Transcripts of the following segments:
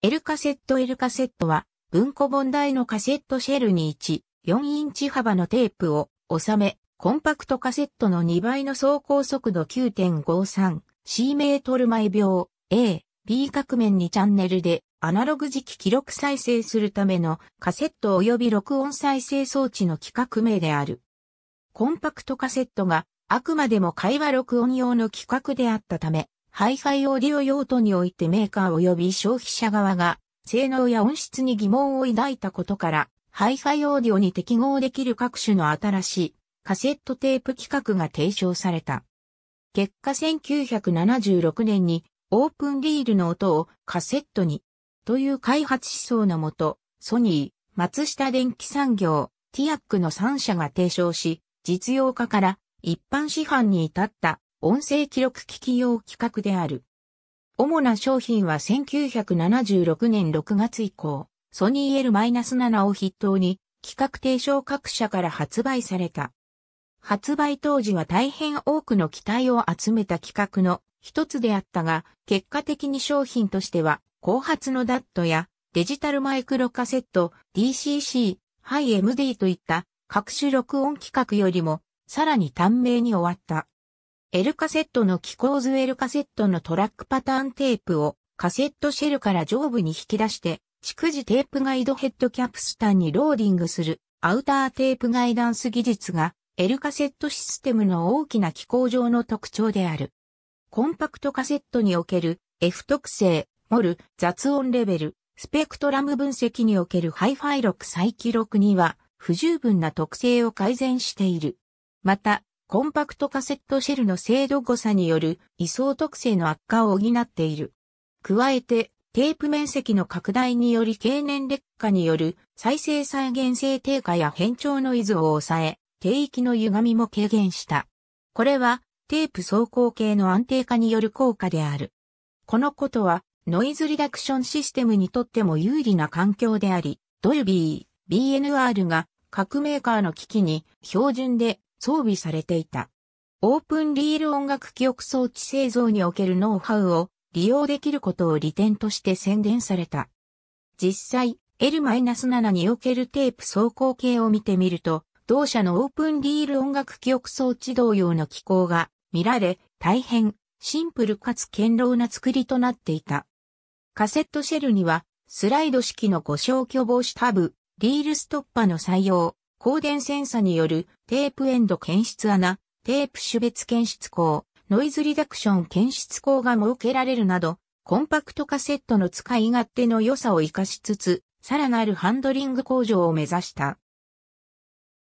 エルカセットエルカセットは文庫本台のカセットシェルに1、4インチ幅のテープを収め、コンパクトカセットの2倍の走行速度 9.53C メートル毎秒 A、B 各面にチャンネルでアナログ時期記録再生するためのカセット及び録音再生装置の規格名である。コンパクトカセットがあくまでも会話録音用の規格であったため、ハイハイオーディオ用途においてメーカー及び消費者側が性能や音質に疑問を抱いたことから、ハイハイオーディオに適合できる各種の新しいカセットテープ規格が提唱された。結果1976年にオープンリールの音をカセットにという開発思想のもと、ソニー、松下電機産業、ティアックの3社が提唱し、実用化から一般市販に至った音声記録機器用企画である。主な商品は1976年6月以降、ソニー L-7 を筆頭に、企画提唱各社から発売された。発売当時は大変多くの期待を集めた企画の一つであったが、結果的に商品としては、後発のダットやデジタルマイクロカセット、DCC、ハイ MD といった各種録音企画よりも、さらに短命に終わった。L カセットの気構図 L カセットのトラックパターンテープをカセットシェルから上部に引き出して、逐次テープガイドヘッドキャプスタンにローディングするアウターテープガイダンス技術が L カセットシステムの大きな機構上の特徴である。コンパクトカセットにおける F 特性、モル、雑音レベル、スペクトラム分析におけるハイファイ録再記録には不十分な特性を改善している。また、コンパクトカセットシェルの精度誤差による位相特性の悪化を補っている。加えて、テープ面積の拡大により経年劣化による再生再現性低下や変調ノイズを抑え、低域の歪みも軽減した。これは、テープ走行系の安定化による効果である。このことは、ノイズリダクションシステムにとっても有利な環境であり、ドルビー、BNR が各メーカーの機器に標準で装備されていた。オープンリール音楽記憶装置製造におけるノウハウを利用できることを利点として宣伝された。実際、L-7 におけるテープ走行系を見てみると、同社のオープンリール音楽記憶装置同様の機構が見られ、大変シンプルかつ堅牢な作りとなっていた。カセットシェルにはスライド式の故障挙防止タブ、リールストッパの採用、光電センサによるテープエンド検出穴、テープ種別検出口、ノイズリダクション検出口が設けられるなど、コンパクトカセットの使い勝手の良さを活かしつつ、さらなるハンドリング向上を目指した。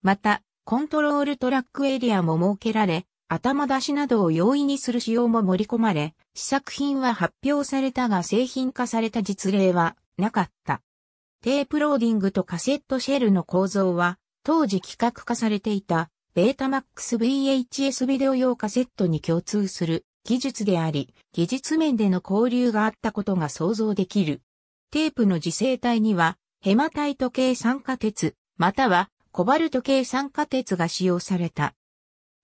また、コントロールトラックエリアも設けられ、頭出しなどを容易にする仕様も盛り込まれ、試作品は発表されたが製品化された実例はなかった。テープローディングとカセットシェルの構造は当時企画化されていた、ベータマックス VHS ビデオ用カセットに共通する技術であり、技術面での交流があったことが想像できる。テープの磁性体には、ヘマタイト系酸化鉄、またはコバルト系酸化鉄が使用された。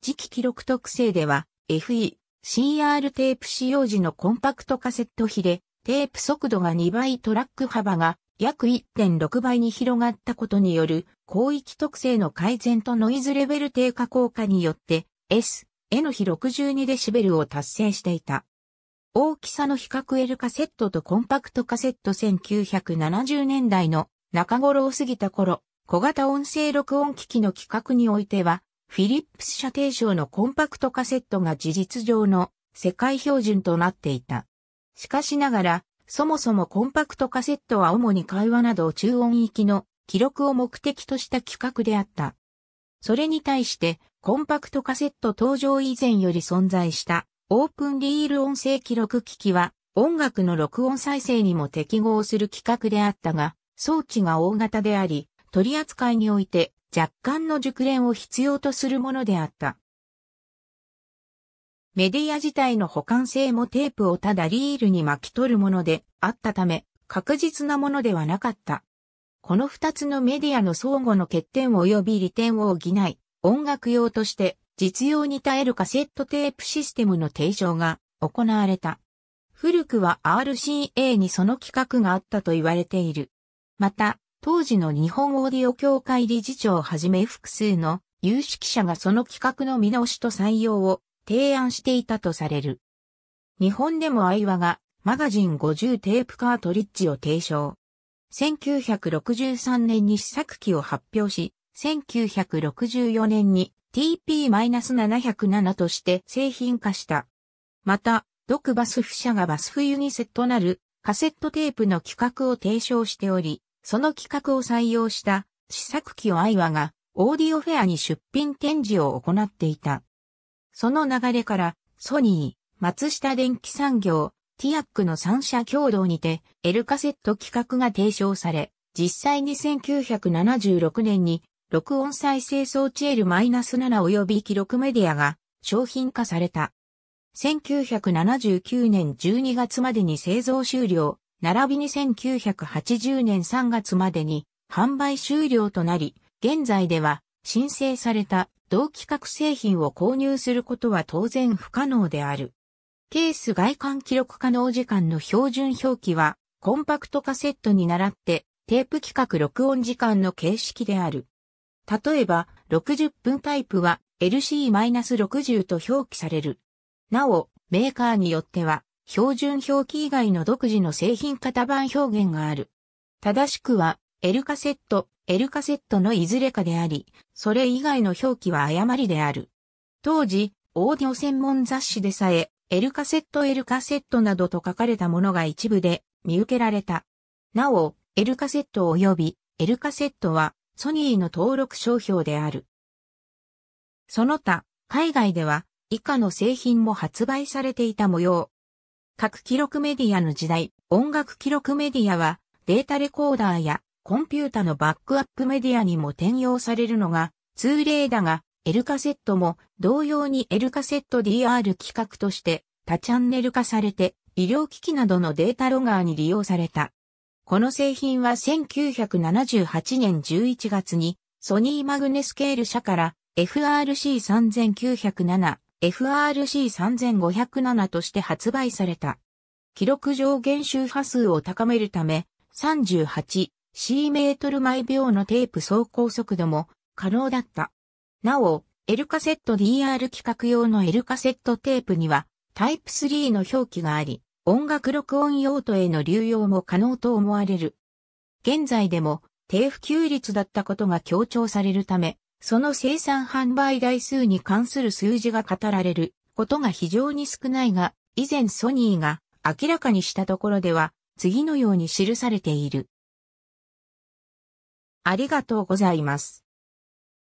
磁気記録特性では、FE、CR テープ使用時のコンパクトカセット比で、テープ速度が2倍トラック幅が約1.6倍に広がったことによる広域特性の改善とノイズレベル低下効果によって S、N 比 62dB を達成していた。大きさの比較 L カセットとコンパクトカセット1970年代の中頃を過ぎた頃、小型音声録音機器の規格においては、フィリップス社程賞のコンパクトカセットが事実上の世界標準となっていた。しかしながら、そもそもコンパクトカセットは主に会話など中音域の記録を目的とした企画であった。それに対して、コンパクトカセット登場以前より存在したオープンリール音声記録機器は音楽の録音再生にも適合する企画であったが、装置が大型であり、取り扱いにおいて若干の熟練を必要とするものであった。メディア自体の保管性もテープをただリールに巻き取るものであったため、確実なものではなかった。この二つのメディアの相互の欠点及び利点を補い、音楽用として実用に耐えるカセットテープシステムの提唱が行われた。古くは RCA にその企画があったと言われている。また、当時の日本オーディオ協会理事長をはじめ複数の有識者がその企画の見直しと採用を提案していたとされる。日本でもアイワがマガジン50テープカートリッジを提唱。1963年に試作機を発表し、1964年に TP-707 として製品化した。また、独バスフ社がバス冬ユニセトなるカセットテープの企画を提唱しており、その企画を採用した試作機をアイワがオーディオフェアに出品展示を行っていた。その流れから、ソニー、松下電機産業、ティアックの3社共同にて、L カセット企画が提唱され、実際に1976年に、録音再生装置 L-7 及び記録メディアが商品化された。1979年12月までに製造終了、並びに1980年3月までに販売終了となり、現在では申請された同規格製品を購入することは当然不可能である。ケース外観記録可能時間の標準表記は、コンパクトカセットに倣って、テープ規格録音時間の形式である。例えば、60分タイプは LC-60 と表記される。なお、メーカーによっては、標準表記以外の独自の製品型番表現がある。正しくは、L カセット、エルカセットのいずれかであり、それ以外の表記は誤りである。当時、オーディオ専門雑誌でさえ、エルカセットエルカセットなどと書かれたものが一部で見受けられた。なお、エルカセット及びエルカセットはソニーの登録商標である。その他、海外では以下の製品も発売されていた模様。各記録メディアの時代、音楽記録メディアはデータレコーダーやコンピュータのバックアップメディアにも転用されるのが通例だが、L カセットも同様に L カセット DR 規格として多チャンネル化されて医療機器などのデータロガーに利用された。この製品は1978年11月にソニーマグネスケール社から FRC3907、FRC3507 として発売された。記録上減周波数を高めるため38、C メートル毎秒のテープ走行速度も可能だった。なお、L カセット DR 規格用の L カセットテープにはタイプ3の表記があり、音楽録音用途への流用も可能と思われる。現在でも低普及率だったことが強調されるため、その生産販売台数に関する数字が語られることが非常に少ないが、以前ソニーが明らかにしたところでは次のように記されている。ありがとうございます。